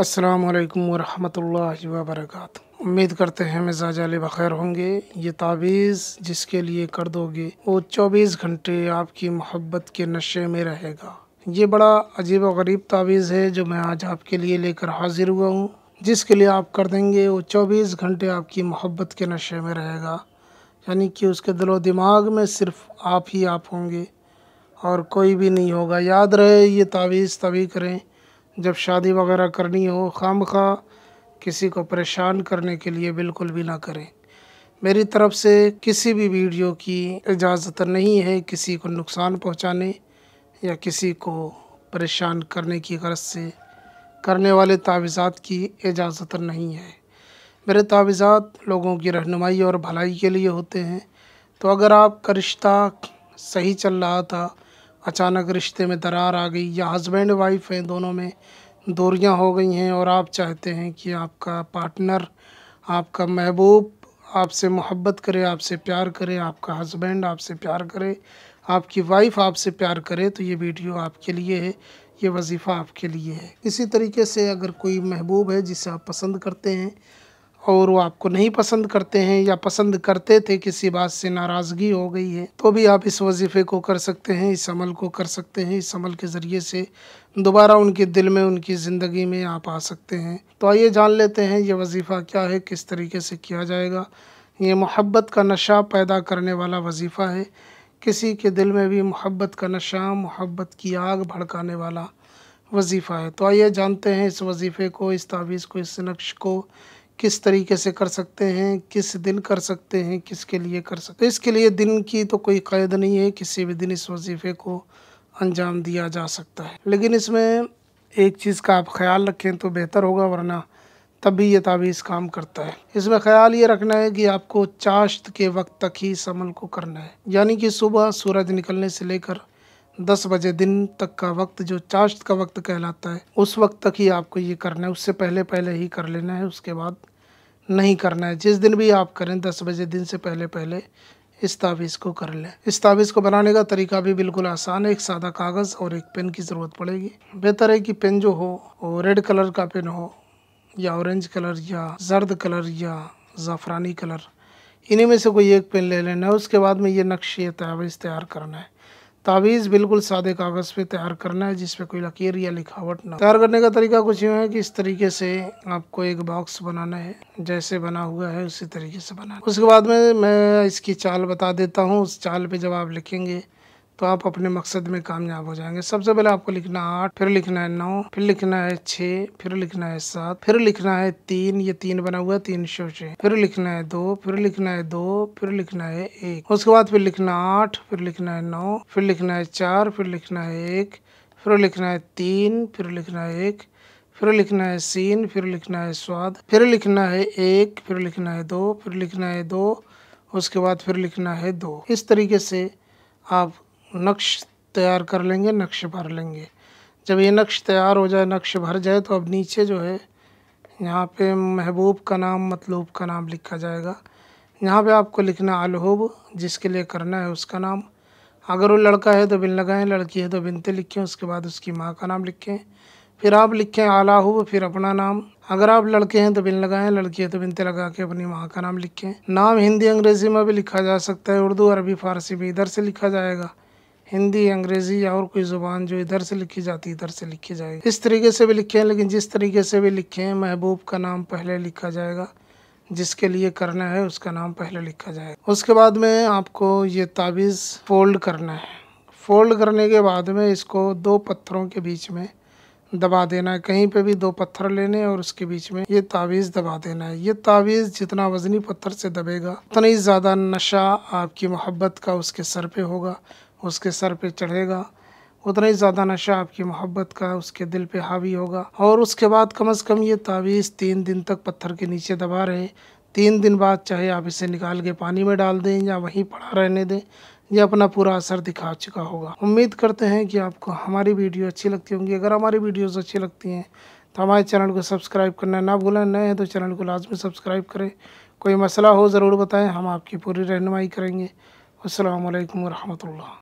अस्सलाम वालेकुम वरहमतुल्लाहि वबरकत उम्मीद करते हैं मिजाज अली बखैर होंगे ये तावीज़ जिसके लिए कर दोगे वो चौबीस घंटे आपकी मोहब्बत के नशे में रहेगा ये बड़ा अजीब व गरीब तावीज़ है जो मैं आज आपके लिए लेकर हाजिर हुआ हूँ जिसके लिए आप कर देंगे वो चौबीस घंटे आपकी मोहब्बत के नशे में रहेगा यानी कि उसके दिलो दिमाग में सिर्फ आप ही आप होंगे और कोई भी नहीं होगा याद रहे ये तावीज़ तभी करें जब शादी वगैरह करनी हो खाम खा किसी को परेशान करने के लिए बिल्कुल भी ना करें मेरी तरफ़ से किसी भी वीडियो की इजाज़त नहीं है किसी को नुकसान पहुंचाने या किसी को परेशान करने की गरज से करने वाले तावीज़ात की इजाज़त नहीं है मेरे तावीज़ात लोगों की रहनुमाई और भलाई के लिए होते हैं तो अगर आपका रिश्ता सही चल रहा था अचानक रिश्ते में दरार आ गई या हस्बैंड वाइफ हैं दोनों में दूरियां हो गई हैं और आप चाहते हैं कि आपका पार्टनर आपका महबूब आपसे मोहब्बत करे आपसे प्यार करे आपका हस्बैंड आपसे प्यार करे आपकी वाइफ आपसे प्यार करे तो ये वीडियो आपके लिए है ये वजीफ़ा आपके लिए है इसी तरीके से अगर कोई महबूब है जिसे आप पसंद करते हैं और वो आपको नहीं पसंद करते हैं या पसंद करते थे किसी बात से नाराज़गी हो गई है तो भी आप इस वजीफ़े को कर सकते हैं इस अमल को कर सकते हैं इस अमल के ज़रिए से दोबारा उनके दिल में उनकी ज़िंदगी में आप आ सकते हैं तो आइए जान लेते हैं ये वजीफ़ा क्या है किस तरीके से किया जाएगा ये मोहब्बत का नशा पैदा करने वाला वजीफ़ा है किसी के दिल में भी मोहब्बत का नशा मोहब्बत की आग भड़काने वाला वजीफ़ा है तो आइए जानते हैं इस वजीफ़े को इस तावीज़ को इस नक्श को किस तरीके से कर सकते हैं किस दिन कर सकते हैं किसके लिए कर सकते हैं तो इसके लिए दिन की तो कोई कैद नहीं है किसी भी दिन इस वजीफ़े को अंजाम दिया जा सकता है लेकिन इसमें एक चीज़ का आप ख्याल रखें तो बेहतर होगा वरना तभी ये ताबीज़ काम करता है इसमें ख्याल ये रखना है कि आपको चाश्त के वक्त तक ही इस अमल को करना है यानी कि सुबह सूरज निकलने से लेकर दस बजे दिन तक का वक्त जो चाश्त का वक्त कहलाता है उस वक्त तक ही आपको ये करना है उससे पहले पहले ही कर लेना है उसके बाद नहीं करना है जिस दिन भी आप करें दस बजे दिन से पहले पहले इस ताबीज़ को कर लें इस ताबीज़ को बनाने का तरीका भी बिल्कुल आसान है एक सादा कागज़ और एक पेन की ज़रूरत पड़ेगी बेहतर है कि पेन जो हो वो रेड कलर का पेन हो या ऑरेंज कलर या जर्द कलर या ज़ाफ़रानी कलर इन्हीं में से कोई एक पेन ले लेना है उसके बाद में ये नक्श तैयार तैयार करना है तावीज़ बिल्कुल सादे कागज़ पे तैयार करना है जिसपे कोई लकीर या लिखावट ना तैयार करने का तरीका कुछ यूँ है कि इस तरीके से आपको एक बॉक्स बनाना है जैसे बना हुआ है उसी तरीके से बनाना उसके बाद में मैं इसकी चाल बता देता हूँ उस चाल पे जब आप लिखेंगे तो आप अपने मकसद में कामयाब हो जाएंगे सबसे पहले आपको लिखना है आठ फिर लिखना है नौ फिर लिखना है छ फिर लिखना है सात फिर लिखना है तीन ये तीन बना हुआ तीन शो से फिर लिखना है दो फिर लिखना है दो फिर लिखना है एक उसके बाद फिर लिखना आठ फिर लिखना है नौ फिर लिखना है चार फिर लिखना है एक फिर लिखना है तीन फिर लिखना है एक फिर लिखना है सीन फिर लिखना है स्वाद फिर लिखना है एक फिर लिखना है दो फिर लिखना है दो उसके बाद फिर लिखना है दो इस तरीके से आप नक्श तैयार कर लेंगे नक्श भर लेंगे जब ये नक्श तैयार हो जाए नक्श भर जाए तो अब नीचे जो है यहाँ पे महबूब का नाम मतलूब का नाम लिखा जाएगा यहाँ पे आपको लिखना अलहूब जिसके लिए करना है उसका नाम अगर वो लड़का है तो बिन लगाएं लड़की है तो बिनते लिखें उसके बाद उसकी माँ का नाम लिखें फिर आप लिखें आलाहूब फिर अपना नाम अगर आप लड़के हैं तो बिन लगाएं लड़की है तो बिनते लगा के अपनी माँ का नाम लिखें नाम हिंदी अंग्रेज़ी में भी लिखा जा सकता है उर्दू अरबी फ़ारसी में इधर से लिखा जाएगा हिंदी अंग्रेजी या और कोई ज़ुबान जो इधर से लिखी जाती इधर से लिखी जाएगी इस तरीके से भी लिखे हैं लेकिन जिस तरीके से भी लिखे हैं महबूब का नाम पहले लिखा जाएगा जिसके लिए करना है उसका नाम पहले लिखा जाएगा उसके बाद में आपको ये ताबीज़ फोल्ड करना है फोल्ड करने के बाद में इसको दो पत्थरों के बीच में दबा देना है कहीं पे भी दो पत्थर लेने और उसके बीच में ये तावीज़ दबा देना है ये तावीज़ जितना वज़नी पत्थर से दबेगा उतना ही ज़्यादा नशा आपकी मोहब्बत का उसके सर पे होगा उसके सर पे चढ़ेगा उतना ही ज़्यादा नशा आपकी मोहब्बत का उसके दिल पे हावी होगा और उसके बाद कम अज़ कम ये तावीज़ तीन दिन तक पत्थर के नीचे दबा रहे तीन दिन बाद चाहे आप इसे निकाल के पानी में डाल दें या वहीं पड़ा रहने दें यह अपना पूरा असर दिखा चुका होगा उम्मीद करते हैं कि आपको हमारी वीडियो अच्छी लगती होंगी अगर हमारी वीडियोज़ अच्छी लगती हैं तो हमारे चैनल को सब्सक्राइब करना ना भूलें नए हैं तो चैनल को लाजमी सब्सक्राइब करें कोई मसला हो ज़रूर बताएं हम आपकी पूरी रहनुमाई करेंगे अल्लाम वरहमल